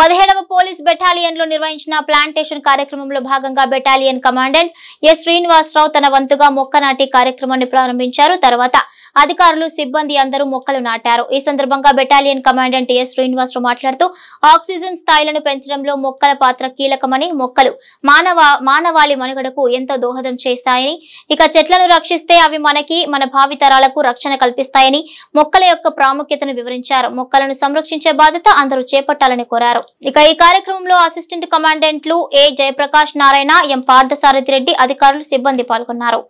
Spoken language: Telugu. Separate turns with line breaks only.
పదిహేడవ పోలీస్ బెటాలియన్ లో నిర్వహించిన ప్లాంటేషన్ కార్యక్రమంలో భాగంగా బెటాలియన్ కమాండెంట్ ఎస్ శ్రీనివాసరావు తన వంతుగా మొక్క నాటి కార్యక్రమాన్ని ప్రారంభించారు తర్వాత అధికారులు సిబ్బంది అందరూ మొక్కలు నాటారు ఈ సందర్భంగా బెటాలియన్ కమాండెంట్ టిఎస్ శ్రీనివాసరావు మాట్లాడుతూ ఆక్సిజన్ స్థాయిలను పెంచడంలో మొక్కల పాత్ర కీలకమని మొక్కలు మానవ మానవాళి మనుగడకు ఎంతో దోహదం చేస్తాయని ఇక చెట్లను రక్షిస్తే అవి మనకి మన భావితరాలకు రక్షణ కల్పిస్తాయని మొక్కల యొక్క ప్రాముఖ్యతను వివరించారు మొక్కలను సంరక్షించే బాధ్యత అందరూ చేపట్టాలని కోరారు ఇక ఈ కార్యక్రమంలో అసిస్టెంట్ కమాండెంట్లు ఏ జయప్రకాష్ నారాయణ ఎం పార్థసారథి రెడ్డి అధికారులు సిబ్బంది పాల్గొన్నారు